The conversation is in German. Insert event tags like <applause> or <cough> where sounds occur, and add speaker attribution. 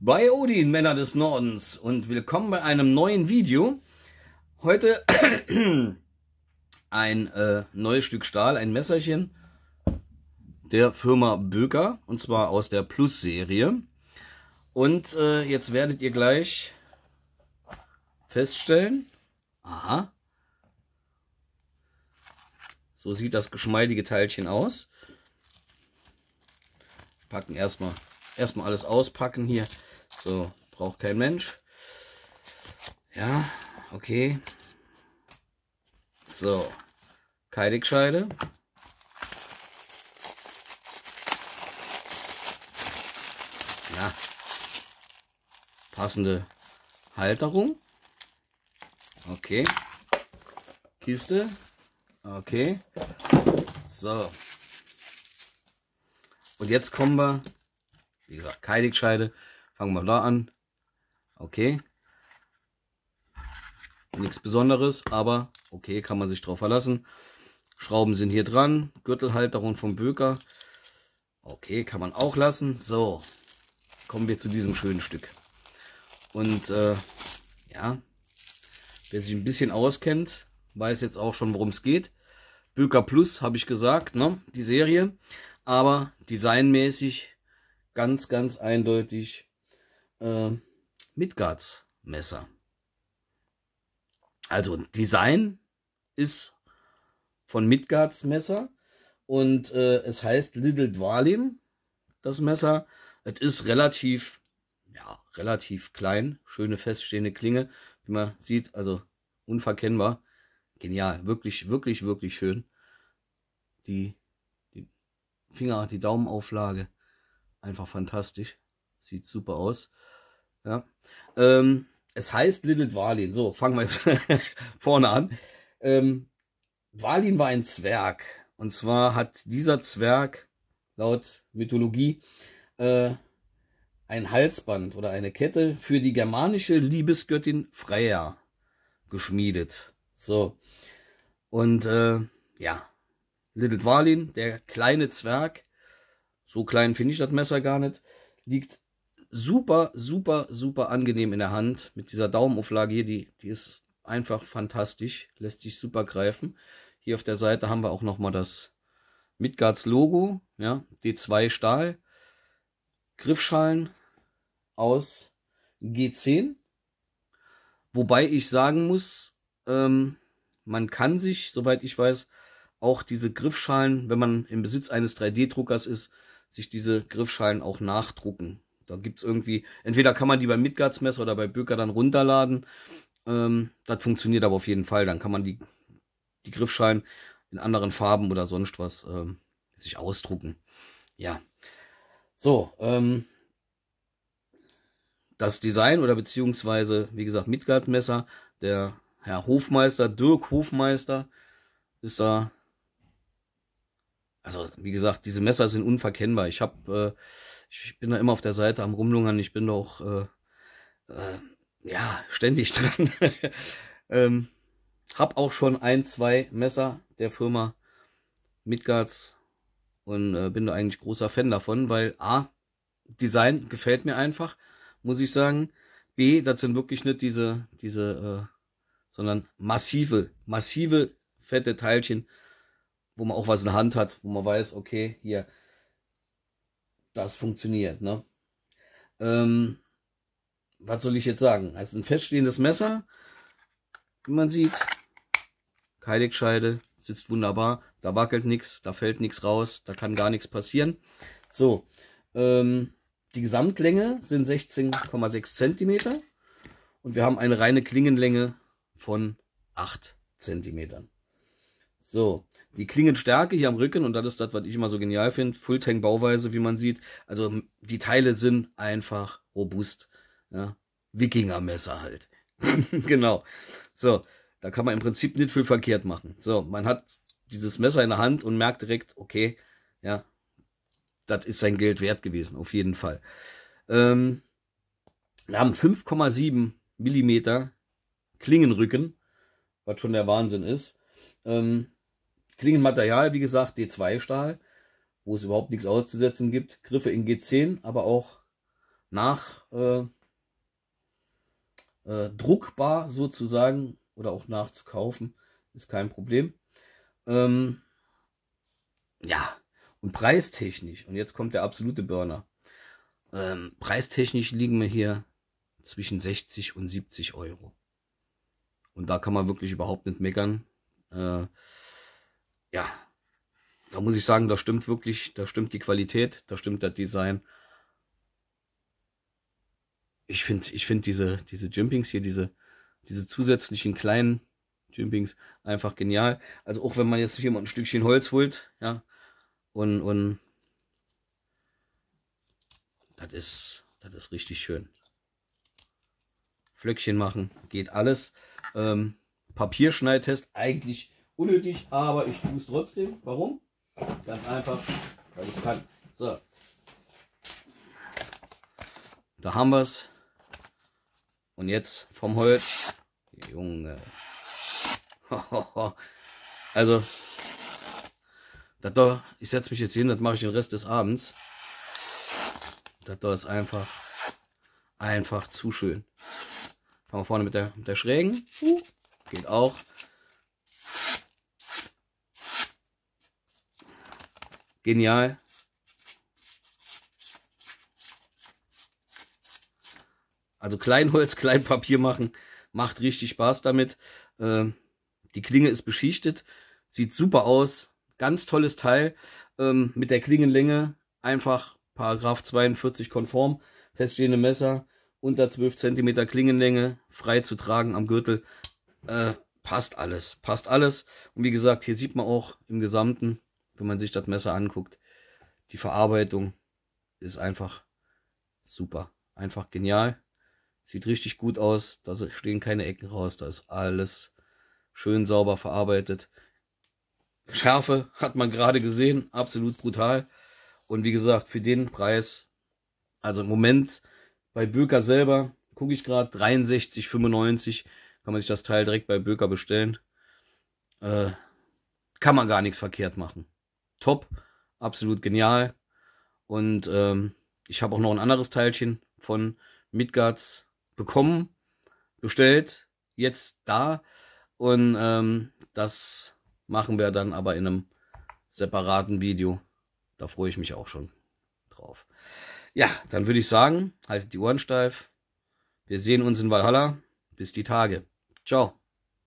Speaker 1: Bei Odin, Männer des Nordens und willkommen bei einem neuen Video. Heute <clears throat> ein äh, neues Stück Stahl, ein Messerchen der Firma Böker und zwar aus der Plus-Serie. Und äh, jetzt werdet ihr gleich feststellen, aha, so sieht das geschmeidige Teilchen aus. Packen erstmal erstmal alles auspacken hier. So, braucht kein Mensch. Ja, okay. So, Keidigscheide. Ja, passende Halterung. Okay. Kiste. Okay. So. Und jetzt kommen wir, wie gesagt, Keidigscheide Fangen wir da an. Okay. Nichts Besonderes, aber okay, kann man sich drauf verlassen. Schrauben sind hier dran. Gürtelhalterung vom Böker. Okay, kann man auch lassen. So, kommen wir zu diesem schönen Stück. Und äh, ja, wer sich ein bisschen auskennt, weiß jetzt auch schon, worum es geht. Böker Plus, habe ich gesagt, ne? die Serie. Aber designmäßig ganz, ganz eindeutig äh, Midgards Messer. Also Design ist von Midgards Messer und äh, es heißt Little Dwalim, das Messer. Es ist relativ, ja, relativ klein, schöne feststehende Klinge, wie man sieht, also unverkennbar. Genial, wirklich, wirklich, wirklich schön. Die, die Finger, die Daumenauflage, einfach fantastisch. Sieht super aus. Ja. Ähm, es heißt Little Dwalin. So, fangen wir jetzt <laughs> vorne an. Ähm, Dwalin war ein Zwerg. Und zwar hat dieser Zwerg laut Mythologie äh, ein Halsband oder eine Kette für die germanische Liebesgöttin Freya geschmiedet. So. Und äh, ja, Little Dwalin, der kleine Zwerg, so klein finde ich das Messer gar nicht, liegt super, super, super angenehm in der Hand. Mit dieser Daumenauflage hier, die, die ist einfach fantastisch. Lässt sich super greifen. Hier auf der Seite haben wir auch nochmal das Midgards Logo. Ja, D2 Stahl. Griffschalen aus G10. Wobei ich sagen muss, ähm, man kann sich, soweit ich weiß, auch diese Griffschalen, wenn man im Besitz eines 3D-Druckers ist, sich diese Griffschalen auch nachdrucken. Da gibt es irgendwie, entweder kann man die bei Midgards Mess oder bei Böker dann runterladen. Ähm, das funktioniert aber auf jeden Fall. Dann kann man die, die Griffschalen in anderen Farben oder sonst was ähm, sich ausdrucken. Ja. So, ähm, das Design oder beziehungsweise, wie gesagt, Midgard-Messer, der Herr Hofmeister, Dirk Hofmeister, ist da also, wie gesagt, diese Messer sind unverkennbar. Ich habe, äh, ich bin da immer auf der Seite am Rumlungern. Ich bin da auch, äh, äh, ja, ständig <laughs> dran. ähm, hab auch schon ein, zwei Messer der Firma Midgards und äh, bin da eigentlich großer Fan davon, weil A, Design gefällt mir einfach, muss ich sagen. B, das sind wirklich nicht diese, diese, äh, sondern massive, massive fette Teilchen, wo man auch was in der Hand hat, wo man weiß, okay, hier, das funktioniert. Ne? Ähm, was soll ich jetzt sagen? Also ein feststehendes Messer, wie man sieht, Keilig-Scheide, sitzt wunderbar, da wackelt nichts, da fällt nichts raus, da kann gar nichts passieren. So, ähm, die Gesamtlänge sind 16,6 Zentimeter und wir haben eine reine Klingenlänge von 8 Zentimetern. So, die Klingenstärke hier am Rücken und das ist das, was ich immer so genial finde, Full Tank bauweise wie man sieht. Also die Teile sind einfach robust. Ja? Wikinger-Messer halt. <laughs> genau. So, da kann man im Prinzip nicht viel verkehrt machen. So, man hat dieses Messer in der Hand und merkt direkt, okay, ja, das ist sein Geld wert gewesen, auf jeden Fall. Ähm, wir haben 5,7 Millimeter Klingenrücken, was schon der Wahnsinn ist. Ähm, Klingenmaterial, wie gesagt, D2-Stahl, wo es überhaupt nichts auszusetzen gibt. Griffe in G10, aber auch nach äh, äh, druckbar sozusagen oder auch nachzukaufen, ist kein Problem. Ähm, ja, und preistechnisch, und jetzt kommt der absolute Burner. Ähm, preistechnisch liegen wir hier zwischen 60 und 70 Euro. Und da kann man wirklich überhaupt nicht meckern. Äh, ja, da muss ich sagen, da stimmt wirklich, da stimmt die Qualität, da stimmt das Design. Ich finde ich find diese, diese Jumpings hier, diese, diese zusätzlichen kleinen Jumpings einfach genial. Also auch wenn man jetzt hier mal ein Stückchen Holz holt, ja, und, und das ist, das ist richtig schön. Flöckchen machen, geht alles. Ähm, Papierschneidtest, eigentlich unnötig, aber ich tue es trotzdem. Warum? Ganz einfach, weil ich es kann. So. Da haben wir es. Und jetzt vom Holz. Junge. <laughs> Also, das da, ich setze mich jetzt hin, das mache ich den Rest des Abends. Das da ist einfach, einfach zu schön. Fangen wir vorne mit der, mit der Schrägen. Geht auch. Genial. Also Kleinholz, <laughs> Kleinpapier machen, macht richtig Spaß damit. Ähm, die Klinge ist beschichtet, sieht super aus, ganz tolles Teil. Ähm, mit der Klingenlänge einfach Paragraph 42 konform, feststehende Messer unter 12 cm Klingenlänge, frei zu tragen am Gürtel. Äh, passt alles, passt alles. Und wie gesagt, hier sieht man auch im Gesamten wenn man sich das Messer anguckt. Die Verarbeitung ist einfach super. Einfach genial. Sieht richtig gut aus. Da stehen keine Ecken raus. Da ist alles schön sauber verarbeitet. Schärfe hat man gerade gesehen. Absolut brutal. Und wie gesagt, für den Preis, also im Moment bei Böker selber, gucke ich gerade, 63,95 kann man sich das Teil direkt bei Böker bestellen. Äh, kann man gar nichts verkehrt machen top, absolut genial. Und ähm, ich habe auch noch ein anderes Teilchen von Midgards bekommen, bestellt, jetzt da. Und ähm, das machen wir dann aber in einem separaten Video. Da freue ich mich auch schon drauf. Ja, dann würde ich sagen, haltet die Ohren steif. Wir sehen uns in Valhalla. Bis die Tage. Ciao.